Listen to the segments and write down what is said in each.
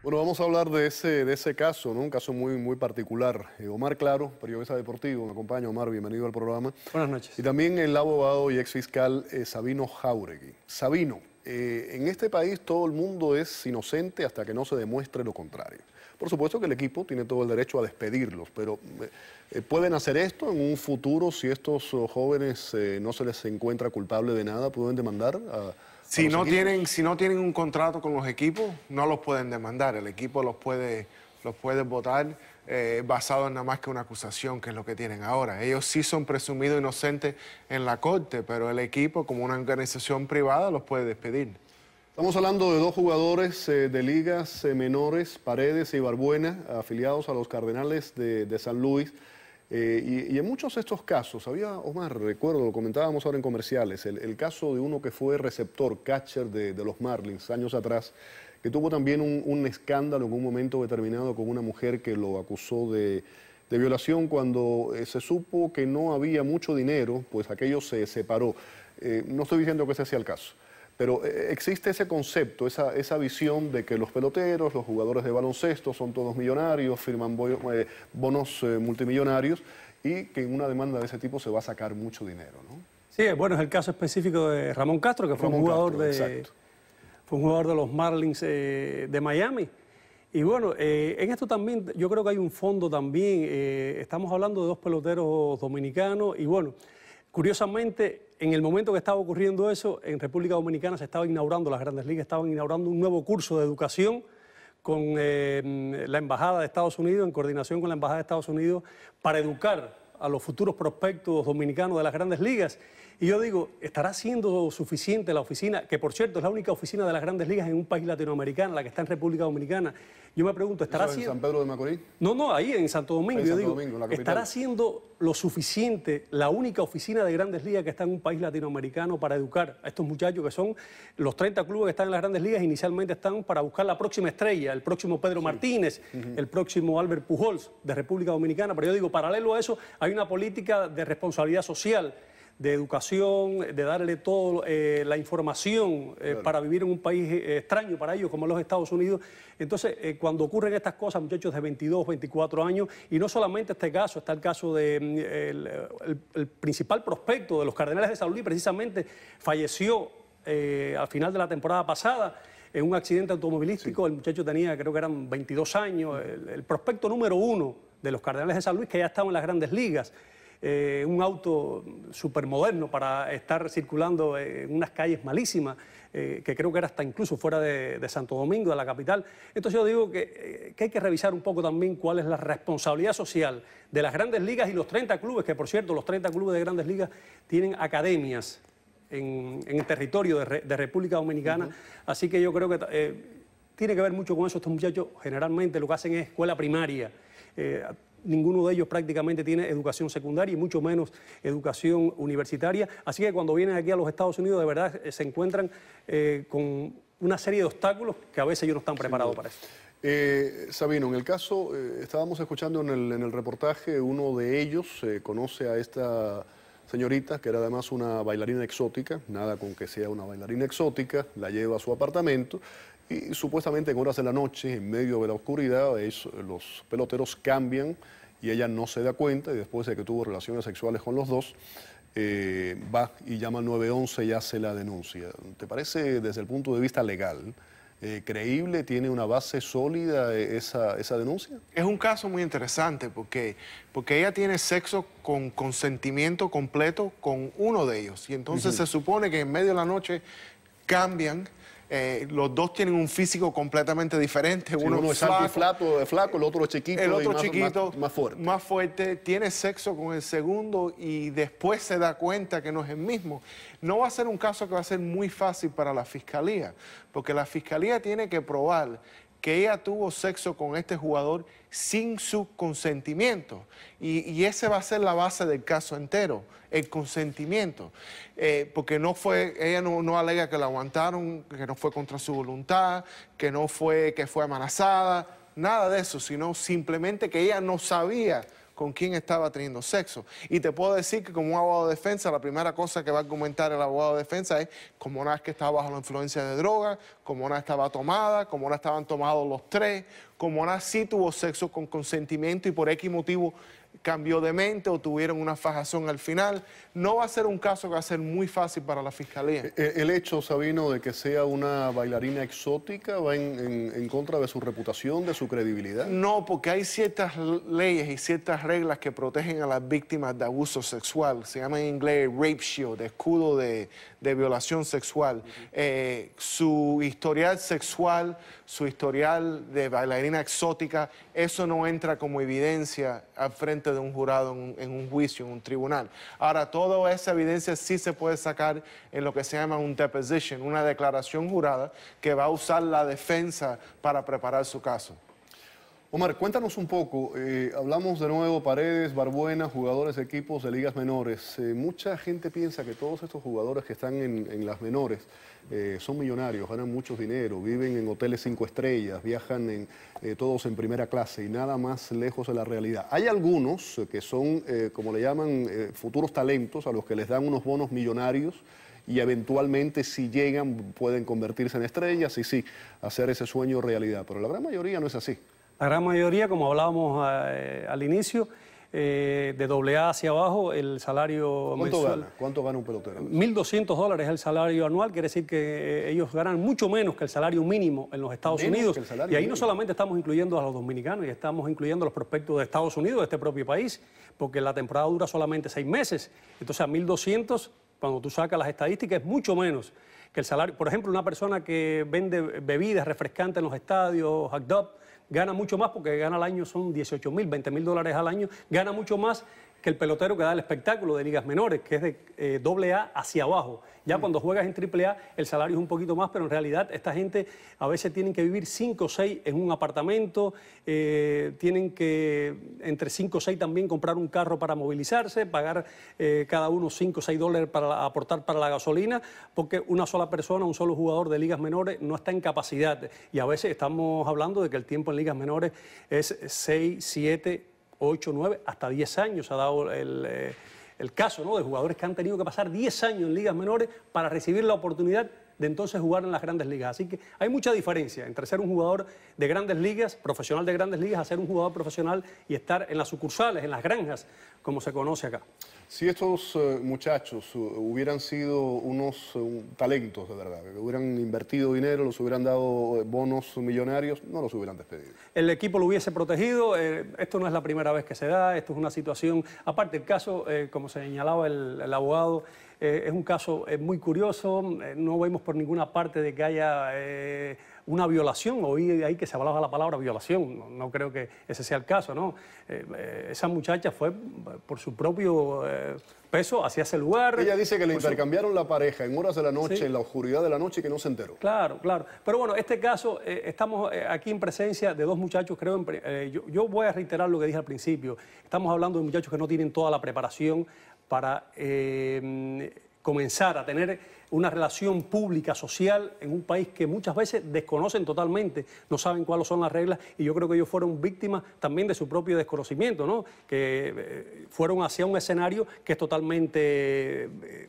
Bueno, vamos a hablar de ese, ese caso, ¿no? un caso muy, muy particular. Eh, Omar Claro, periodista deportivo, me acompaña. Omar, bienvenido al programa. Buenas noches. Y también el abogado y exfiscal eh, Sabino Jauregui. Sabino, eh, en este país todo el mundo es inocente hasta que no se demuestre lo contrario. Por supuesto que el equipo tiene todo el derecho a despedirlos, pero ¿pueden hacer esto en un futuro si estos oh, jóvenes no se les encuentra culpable de nada? ¿Pueden demandar a si no, tienen, si no tienen un contrato con los equipos, no los pueden demandar. El equipo los puede, los puede votar eh, basado en nada más que una acusación, que es lo que tienen ahora. Ellos sí son presumidos inocentes en la corte, pero el equipo, como una organización privada, los puede despedir. Estamos hablando de dos jugadores eh, de ligas eh, menores, Paredes y Barbuena, afiliados a los Cardenales de San Luis. Eh, y, en muchos de estos casos, había, Omar, recuerdo, lo comentábamos ahora en comerciales, el, caso de uno que fue receptor, catcher de, los Marlins años atrás, que tuvo también un, escándalo en un momento determinado con una mujer que lo acusó de, violación cuando eh, se supo que no había mucho dinero, pues aquello se separó. Eh, no estoy diciendo que ese sea el caso. Pero eh, existe ese concepto, esa, visión de que los peloteros, los jugadores de baloncesto son todos millonarios, firman eh, bonos eh, multimillonarios y que en una demanda de ese tipo se va a sacar mucho dinero. ¿no? Sí, bueno, es el caso específico de Ramón Castro, que fue, un, jugador de, fue un jugador de los Marlins de Miami. Y bueno, en esto también yo creo que hay un fondo también. estamos hablando de dos peloteros dominicanos y bueno. Curiosamente, en el momento que estaba ocurriendo eso, en República Dominicana se estaba inaugurando las grandes ligas, estaban inaugurando un nuevo curso de educación con eh, la Embajada de Estados Unidos, en coordinación con la Embajada de Estados Unidos, para educar a los futuros prospectos dominicanos de las grandes ligas. Y yo digo, ¿estará siendo suficiente la oficina, que por cierto es la única oficina de las grandes ligas en un país latinoamericano, la que está en República Dominicana? Yo me pregunto, ¿estará siendo... en San Pedro de Macorís? No, no, ahí en Santo Domingo. Santo Domingo, la ¿estará siendo lo suficiente la única oficina de grandes ligas que está en un país latinoamericano para educar a estos muchachos que son los 30 clubes que están en las grandes ligas? Inicialmente están para buscar la próxima estrella, el próximo Pedro Martínez, el próximo Albert Pujols de República Dominicana. Pero yo digo, paralelo a eso, hay una política de responsabilidad social de educación, de darle toda eh, la información eh, para vivir en un país eh, extraño para ellos, como los Estados Unidos. Entonces, cuando ocurren estas cosas, muchachos de 22, 24 años, y no solamente este caso, está el caso del de, mm, el, principal prospecto de los Cardenales de San Luis, precisamente falleció al final de la temporada pasada en un accidente automovilístico. El muchacho tenía, creo que eran 22 años, el, el prospecto número uno de los Cardenales de San Luis, que ya estaba en las grandes ligas. Eh, un auto supermoderno para estar circulando en unas calles malísimas, eh, que creo que era hasta incluso fuera de, Santo Domingo, de la capital. Entonces yo digo eh, que, hay que revisar un poco también cuál es la responsabilidad social de las grandes ligas y los 30 clubes, que por cierto los 30 clubes de grandes ligas tienen academias en, el territorio de, República Dominicana. Así que yo creo que tiene que ver mucho con eso. Estos muchachos generalmente lo que hacen es escuela primaria ninguno de ellos prácticamente tiene educación secundaria y mucho menos educación universitaria. Así que cuando vienen aquí a los Estados Unidos, de verdad, eh, se encuentran eh, con una serie de obstáculos que a veces ellos no están preparados para eso. Eh, Sabino, en el caso, estábamos escuchando en el, en el, reportaje, uno de ellos conoce a esta señorita, que era además una bailarina exótica, nada con que sea una bailarina exótica, la lleva a su apartamento y supuestamente en horas de la noche, en medio de la oscuridad, los peloteros cambian y ella no se da cuenta y después de que tuvo relaciones sexuales con los dos, eh, va y llama al 911 y hace la denuncia. ¿Te parece desde el punto de vista legal? Eh, creíble, tiene una base sólida eh, esa, denuncia? Es un caso muy interesante porque, porque ella tiene sexo con consentimiento completo con uno de ellos y entonces se supone que en medio de la noche cambian eh, los dos tienen un físico completamente diferente. uno, es flaco, flaco, el otro es chiquito. El otro y fuerte. Más fuerte. Tiene sexo con el segundo y después se da cuenta que no es el mismo. No va a ser un caso que va a ser muy fácil para la fiscalía, porque la fiscalía tiene que probar que ella tuvo sexo con este jugador sin su consentimiento. Y, ese esa va a ser la base del caso entero, el consentimiento. Eh, porque no fue, ella no, no, alega que la aguantaron, que no fue contra su voluntad, que no fue, que fue amenazada, nada de eso, sino simplemente que ella no sabía con quién estaba teniendo sexo. Y te puedo decir que como un abogado de defensa, la primera cosa que va a argumentar el abogado de defensa es como una ES que estaba bajo la influencia de droga, como una estaba tomada, como una estaban tomados los tres, como Ana sí tuvo sexo con consentimiento y por X motivo cambió de mente o tuvieron una fajazón al final, no va a ser un caso que va a ser muy fácil para la fiscalía. E, e, el hecho, Sabino, de que sea una bailarina exótica va en, contra de su reputación, de su credibilidad. No, porque hay ciertas leyes y ciertas reglas que protegen a las víctimas de abuso sexual. Se llama en inglés rape de escudo de, violación sexual. Eh, su historial sexual, su historial de bailarina exótica, eso no entra como evidencia al frente de un jurado en en un, juicio, en un tribunal. Ahora, toda esa evidencia sí se puede sacar en lo que se llama un deposition, una declaración jurada que va a usar la defensa para preparar su caso. Omar, cuéntanos un poco, eh, hablamos de nuevo paredes, barbuena, jugadores, equipos de ligas menores. Eh, mucha gente piensa que todos estos jugadores que están en, las menores eh, son millonarios, ganan mucho dinero, viven en hoteles cinco estrellas, viajan en, todos en primera clase y nada más lejos de la realidad. Hay algunos que son, como le llaman, futuros talentos a los que les dan unos bonos millonarios y eventualmente si llegan pueden convertirse en estrellas y sí, hacer ese sueño realidad. Pero la gran mayoría no es así. La gran mayoría, como hablábamos eh, al inicio, eh, de de A hacia abajo, el salario ¿Cuánto mensual, ¿Cuánto gana un pelotero? 1.200 dólares es el salario anual, quiere decir que eh, ellos ganan mucho menos que el salario mínimo en los Estados Unidos. Y ahí no solamente estamos incluyendo a los dominicanos, y estamos incluyendo a los prospectos de Estados Unidos, de este propio país, porque la temporada dura solamente seis meses. Entonces a 1.200, cuando tú sacas las estadísticas, es mucho menos que el salario. Por ejemplo, una persona que vende bebidas refrescantes en los estadios, hot dog, gana mucho más porque gana al año son 18 mil, 20 mil dólares al año, gana mucho más que el pelotero que da el espectáculo de ligas menores, que es de eh, doble A hacia abajo. Ya mm. cuando juegas en triple A el salario es un poquito más, pero en realidad esta gente a veces tienen que vivir 5 o 6 en un apartamento, eh, tienen que entre 5 o 6 también comprar un carro para movilizarse, pagar eh, cada uno 5 o 6 dólares para aportar para la gasolina, porque una sola persona, un solo jugador de ligas menores no está en capacidad. Y a veces estamos hablando de que el tiempo en ligas menores es 6, 7, 8, 9, hasta 10 años ha dado el... Eh, el caso ¿no? de jugadores que han tenido que pasar 10 años en ligas menores para recibir la oportunidad de entonces jugar en las grandes ligas. Así que hay mucha diferencia entre ser un jugador de grandes ligas, profesional de grandes ligas, a ser un jugador profesional y estar en las sucursales, en las granjas, como se conoce acá. Si estos eh, muchachos eh, hubieran sido unos eh, talentos de verdad, que hubieran invertido dinero, los hubieran dado bonos millonarios, no los hubieran despedido. El equipo lo hubiese protegido, esto no es la primera vez que se da, esto es una situación, aparte el caso, como señalaba el abogado, eh, es un caso eh, muy curioso, eh, no vemos por ninguna parte de que haya una violación, oí ahí que se hablaba la palabra violación, no, creo que ese sea el caso, ¿no? esa muchacha fue por su propio peso hacia ese lugar. Ella dice que le intercambiaron la pareja en horas de la noche, en la oscuridad de la noche, y que no se enteró. Claro, claro. Pero bueno, este caso, estamos aquí en presencia de dos muchachos, creo, yo, yo, voy a reiterar lo que dije al principio, estamos hablando de muchachos que no tienen toda la preparación para em, comenzar a tener una relación pública, social, en un país que muchas veces desconocen totalmente, no saben cuáles son las reglas, y yo creo que ellos fueron víctimas también de su propio desconocimiento, ¿no? que eh, fueron hacia un escenario que es totalmente... Eh,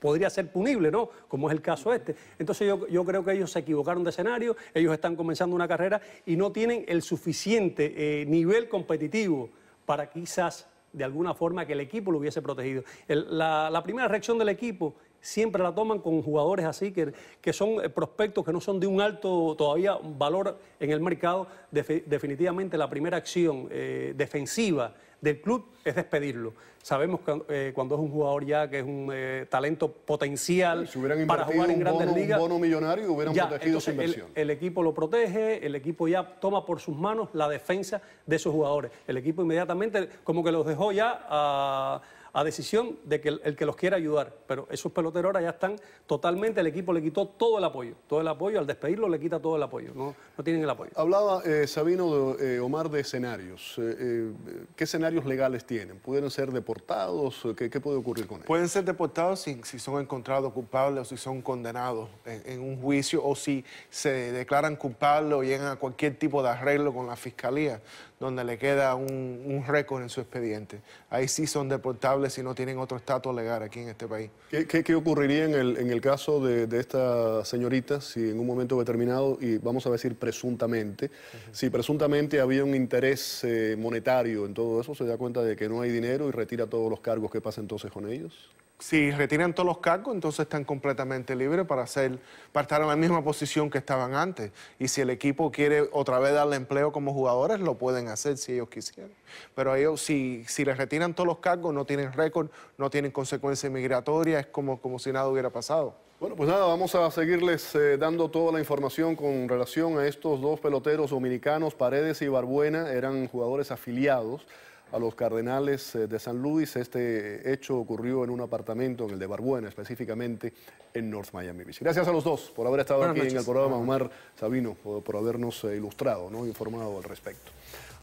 podría ser punible, ¿no? Como es el caso este. Entonces yo, creo que ellos se equivocaron de escenario, ellos están comenzando una carrera y no tienen el suficiente eh, nivel competitivo para quizás de alguna forma que el equipo lo hubiese protegido. la, primera reacción del equipo siempre la toman con jugadores así, que, que son eh, prospectos que no son de un alto todavía valor en el mercado. definitivamente la primera acción eh, defensiva del club es despedirlo. Sabemos que eh, cuando es un jugador ya que es un eh, talento potencial para jugar en grandes hubieran ligas. Un bono millonario hubieran protegido su inversión. El, equipo lo protege, el equipo ya toma por sus manos la defensa de esos jugadores. El equipo inmediatamente como que los dejó ya a. Ah, a decisión de que el, que los quiera ayudar. Pero esos peloteros ahora ya están totalmente, el equipo le quitó todo el apoyo, todo el apoyo, al despedirlo le quita todo el apoyo, no, tienen el apoyo. Hablaba eh, Sabino de, eh, Omar de escenarios. Eh, ¿Qué escenarios legales tienen? ¿Pueden ser deportados? ¿Qué, puede ocurrir con ellos? Pueden ser deportados si, si, son encontrados culpables o si son condenados en un juicio o si se declaran culpables o llegan a cualquier tipo de arreglo con la fiscalía donde le queda un, récord en su expediente. Ahí sí son deportables si no tienen otro estatus legal aquí en este país. ¿Qué, ocurriría en el, caso de, esta señorita si en un momento determinado, y vamos a decir presuntamente, si presuntamente había un interés eh, monetario en todo eso, se da cuenta de que no hay dinero y retira todos los cargos que pasa entonces con ellos? si retiran todos los cargos, entonces están completamente libres para, hacer, para estar en la misma posición que estaban antes. Y si el equipo quiere otra vez darle empleo como jugadores, lo pueden hacer si ellos quisieran. Pero ellos, si, les retiran todos los cargos, no tienen récord, no tienen consecuencia migratoria, es como, si nada hubiera pasado. Bueno, pues nada, vamos a seguirles eh, dando toda la información con relación a estos dos peloteros dominicanos, Paredes y Barbuena, eran jugadores afiliados a los cardenales eh, de San Luis. Este hecho ocurrió en un apartamento, en el de Barbuena específicamente, en North Miami Beach. Gracias a los dos por haber estado aquí en el programa, Omar Sabino, por, por habernos eh, ilustrado, ¿no? informado al respecto.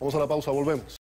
Vamos a la pausa, volvemos.